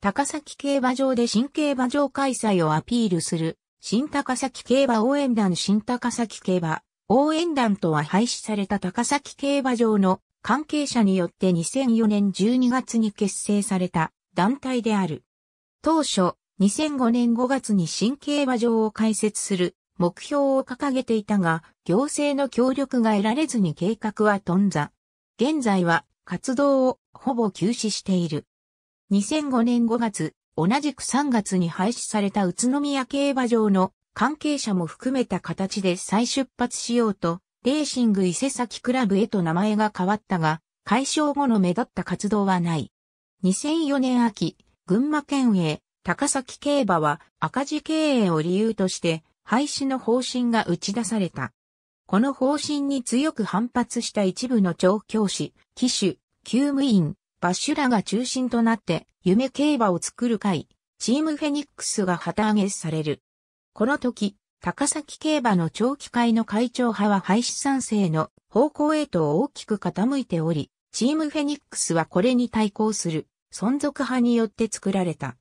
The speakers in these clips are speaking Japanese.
高崎競馬場で新競馬場開催をアピールする、新高崎競馬応援団新高崎競馬応援団とは廃止された高崎競馬場の関係者によって2004年12月に結成された団体である。当初、2005年5月に新競馬場を開設する目標を掲げていたが、行政の協力が得られずに計画は頓挫。現在は活動をほぼ休止している。2005年5月、同じく3月に廃止された宇都宮競馬場の関係者も含めた形で再出発しようと、レーシング伊勢崎クラブへと名前が変わったが、解消後の目立った活動はない。2004年秋、群馬県営、高崎競馬は赤字経営を理由として廃止の方針が打ち出された。この方針に強く反発した一部の調教師、騎手、厩務員、バッシュらが中心となって夢競馬を作る会、チームフェニックスが旗揚げされる。この時、高崎競馬の長期会の会長派は廃止賛成の方向へと大きく傾いており、チームフェニックスはこれに対抗する存続派によって作られた。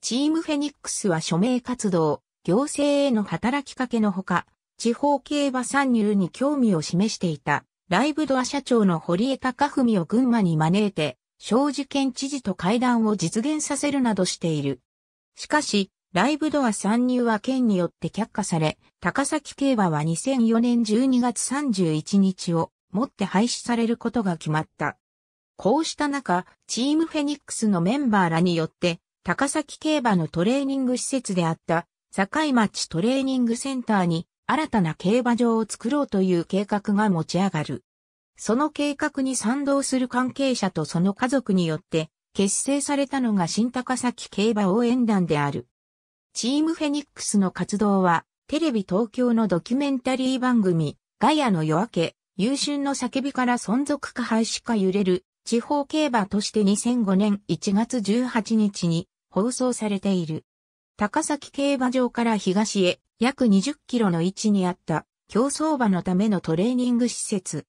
チームフェニックスは署名活動、行政への働きかけのほか、地方競馬参入に興味を示していた、ライブドア社長の堀江貴文を群馬に招いて、小事件知事と会談を実現させるなどしている。しかし、ライブドア参入は県によって却下され、高崎競馬は2004年12月31日をもって廃止されることが決まった。こうした中、チームフェニックスのメンバーらによって、高崎競馬のトレーニング施設であった、境町トレーニングセンターに新たな競馬場を作ろうという計画が持ち上がる。その計画に賛同する関係者とその家族によって結成されたのが新高崎競馬応援団である。チームフェニックスの活動は、テレビ東京のドキュメンタリー番組、ガヤの夜明け、優春の叫びから存続か廃止か揺れる、地方競馬として2005年1月18日に放送されている。高崎競馬場から東へ約20キロの位置にあった競走馬のためのトレーニング施設、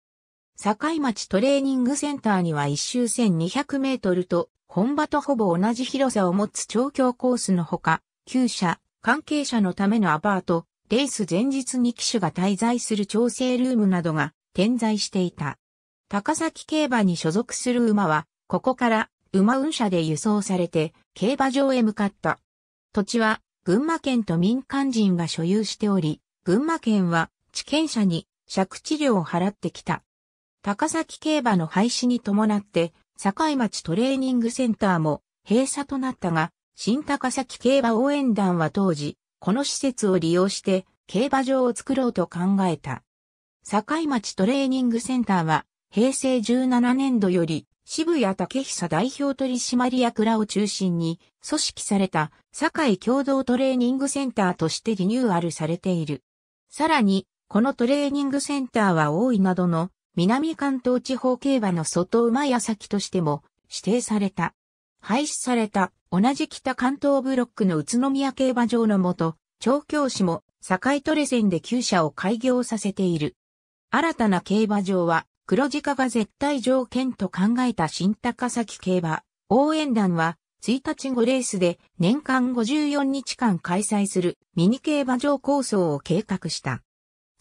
境町トレーニングセンターには一周1200メートルと本場とほぼ同じ広さを持つ調教コースのほか、旧車、関係者のためのアパート、レース前日に騎手が滞在する調整ルームなどが点在していた。高崎競馬に所属する馬は、ここから馬運車で輸送されて競馬場へ向かった。土地は群馬県と民間人が所有しており、群馬県は地権者に借地料を払ってきた。高崎競馬の廃止に伴って、堺町トレーニングセンターも閉鎖となったが、新高崎競馬応援団は当時、この施設を利用して競馬場を作ろうと考えた。堺町トレーニングセンターは、平成17年度より渋谷武久代表取締役らを中心に組織された堺共同トレーニングセンターとしてリニューアルされている。さらに、このトレーニングセンターは大井などの南関東地方競馬の外馬屋先としても指定された。廃止された同じ北関東ブロックの宇都宮競馬場のもと、調教師も境トレ線で旧車を開業させている。新たな競馬場は黒字化が絶対条件と考えた新高崎競馬応援団は1日後レースで年間54日間開催するミニ競馬場構想を計画した。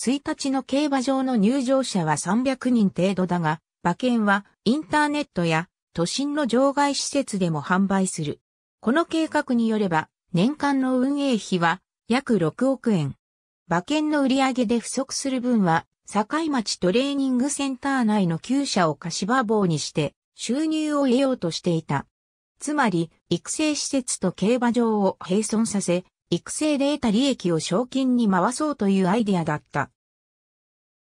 1日の競馬場の入場者は300人程度だが、馬券はインターネットや都心の場外施設でも販売する。この計画によれば、年間の運営費は約6億円。馬券の売り上げで不足する分は、境町トレーニングセンター内の厩舎を貸し馬房にして、収入を得ようとしていた。つまり、育成施設と競馬場を並存させ、育成で得た利益を賞金に回そうというアイデアだった。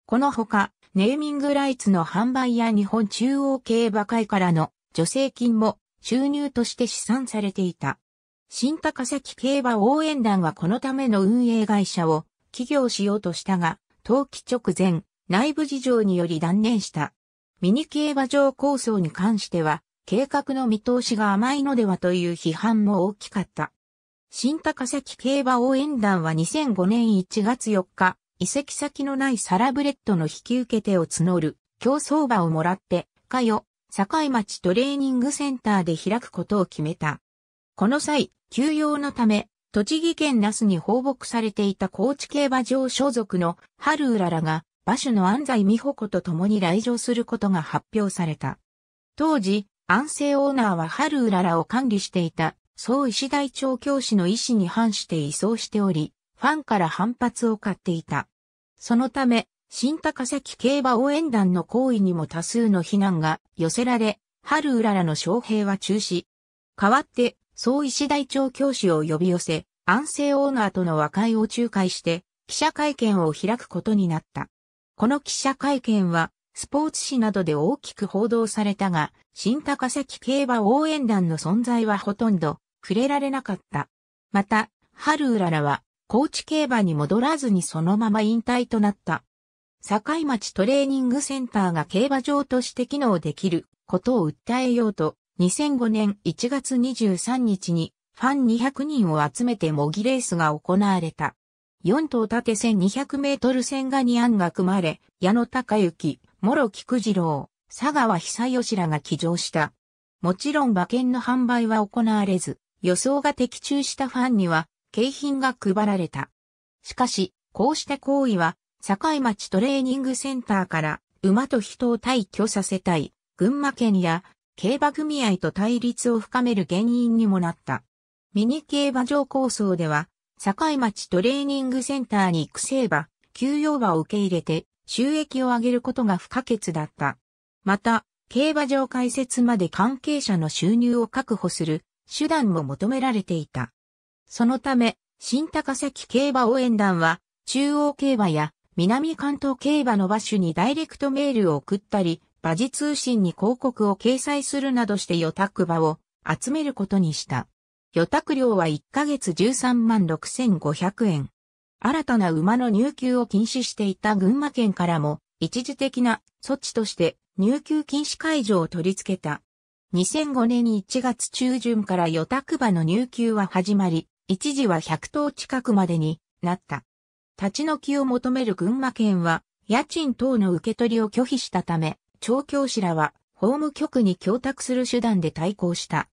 このほか、ネーミングライツの販売や日本中央競馬会からの助成金も収入として試算されていた。新高崎競馬応援団はこのための運営会社を起業しようとしたが、登記直前、内部事情により断念した。ミニ競馬場構想に関しては、計画の見通しが甘いのではという批判も大きかった。新高崎競馬応援団は2005年1月4日、移籍先のないサラブレッドの引き受け手を募る競走馬をもらって、かよ、境町トレーニングセンターで開くことを決めた。この際、休養のため、栃木県那須に放牧されていた高知競馬場所属の春うららが、馬主の安西美穂子と共に来場することが発表された。当時、安政オーナーは春うららを管理していた総医師大長教師の意思に反して移送しており、ファンから反発を買っていた。そのため、新高崎競馬応援団の行為にも多数の非難が寄せられ、春うららの招聘は中止。代わって、総医師大長教師を呼び寄せ、安静オーナーとの和解を仲介して、記者会見を開くことになった。この記者会見は、スポーツ紙などで大きく報道されたが、新高崎競馬応援団の存在はほとんどくれられなかった。また、春うららは、高知競馬に戻らずにそのまま引退となった。境町トレーニングセンターが競馬場として機能できることを訴えようと、2005年1月23日にファン200人を集めて模擬レースが行われた。4頭縦1200メートル線が2案が組まれ、矢野隆之、諸菊次郎、佐川久義らが起乗した。もちろん馬券の販売は行われず、予想が的中したファンには景品が配られた。しかし、こうした行為は、境町トレーニングセンターから馬と人を退去させたい、群馬県や競馬組合と対立を深める原因にもなった。ミニ競馬場構想では、境町トレーニングセンターに育成馬、休養馬を受け入れて収益を上げることが不可欠だった。また、競馬場開設まで関係者の収入を確保する手段も求められていた。そのため、新高崎競馬応援団は、中央競馬や南関東競馬の馬主にダイレクトメールを送ったり、馬事通信に広告を掲載するなどして予託馬を集めることにした。予託料は1ヶ月13万6500円。新たな馬の入給を禁止していた群馬県からも、一時的な措置として入給禁止解除を取り付けた。2005年1月中旬から与託場の入給は始まり、一時は100頭近くまでになった。立ち退きを求める群馬県は、家賃等の受け取りを拒否したため、調教師らは、法務局に供託する手段で対抗した。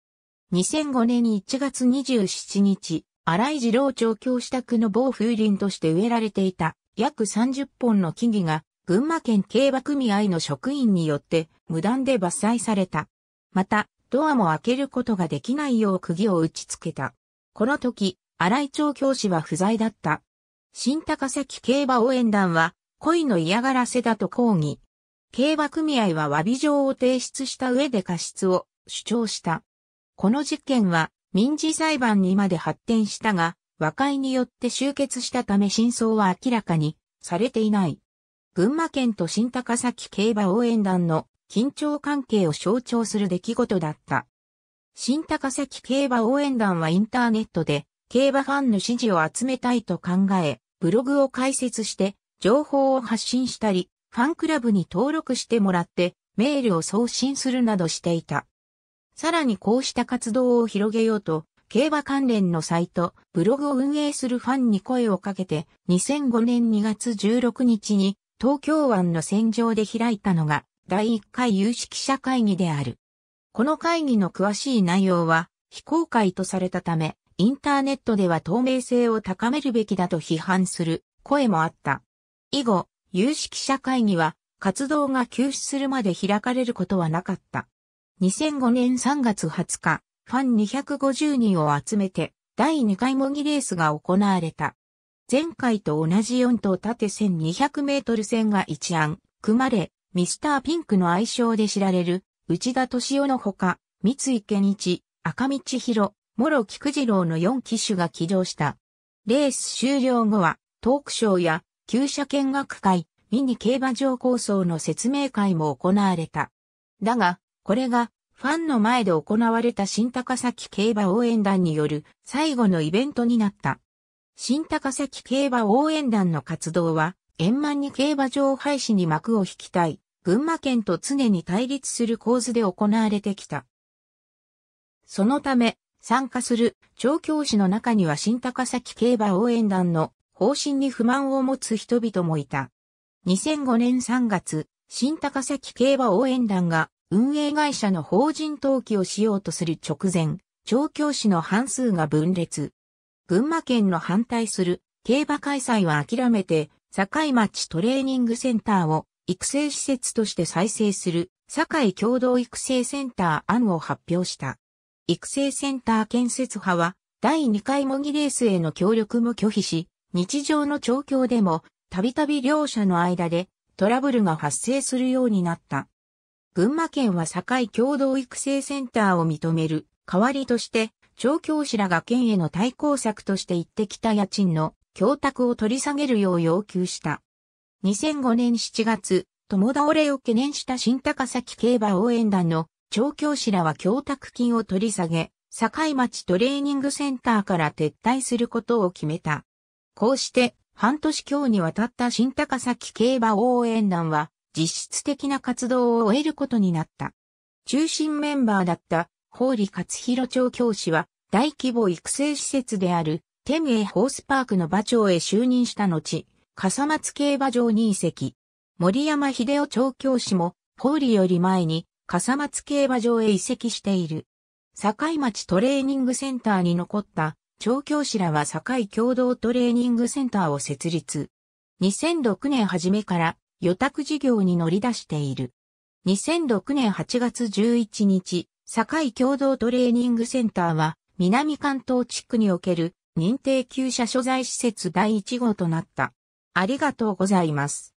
2005年1月27日、荒井次郎調教支宅の某風林として植えられていた約30本の木々が群馬県競馬組合の職員によって無断で伐採された。また、ドアも開けることができないよう釘を打ち付けた。この時、荒井調教師は不在だった。新高崎競馬応援団は、恋の嫌がらせだと抗議。競馬組合は詫び状を提出した上で過失を主張した。この事件は民事裁判にまで発展したが、和解によって終結したため真相は明らかにされていない。群馬県と新高崎競馬応援団の緊張関係を象徴する出来事だった。新高崎競馬応援団はインターネットで競馬ファンの支持を集めたいと考え、ブログを開設して情報を発信したり、ファンクラブに登録してもらってメールを送信するなどしていた。さらにこうした活動を広げようと、競馬関連のサイト、ブログを運営するファンに声をかけて、2005年2月16日に東京湾の戦場で開いたのが、第1回有識者会議である。この会議の詳しい内容は非公開とされたため、インターネットでは透明性を高めるべきだと批判する声もあった。以後、有識者会議は活動が休止するまで開かれることはなかった。2005年3月20日、ファン250人を集めて第2回模擬レースが行われた。前回と同じ4頭縦1200メートル線が一案、組まれ、ミスターピンクの愛称で知られる、内田敏夫のほか、三井健一、赤道博、諸菊次郎の4機種が起動した。レース終了後は、トークショーや、旧車見学会、ミニ競馬場構想の説明会も行われた。だが、これが、ファンの前で行われた新高崎競馬応援団による最後のイベントになった。新高崎競馬応援団の活動は、円満に競馬場廃止に幕を引きたい、群馬県と常に対立する構図で行われてきた。そのため、参加する調教師の中には新高崎競馬応援団の方針に不満を持つ人々もいた。2005年3月、新高崎競馬応援団が運営会社の法人登記をしようとする直前、調教師の半数が分裂。群馬県の反対する競馬開催は諦めて堺町トレーニングセンターを育成施設として再生する堺共同育成センター案を発表した。育成センター建設派は第2回模擬レースへの協力も拒否し、日常の調教でもたびたび両者の間でトラブルが発生するようになった。群馬県は堺共同育成センターを認める代わりとして、調教師らが県への対抗策として行ってきた家賃の供託を取り下げるよう要求した。2005年7月、友倒れを懸念した新高崎競馬応援団の調教師らは供託金を取り下げ、境町トレーニングセンターから撤退することを決めた。こうして半年強にわたった新高崎競馬応援団は実質的な活動を終えることになった。中心メンバーだった法理勝弘調教師は大規模育成施設であるムエホースパークの馬長へ就任した後、笠松競馬場に移籍。森山秀夫調教師も、ホーリーより前に、笠松競馬場へ移籍している。境町トレーニングセンターに残った、調教師らは境共同トレーニングセンターを設立。2006年初めから、予託事業に乗り出している。2006年8月11日、境共同トレーニングセンターは、南関東地区における認定旧社所在施設第1号となった。ありがとうございます。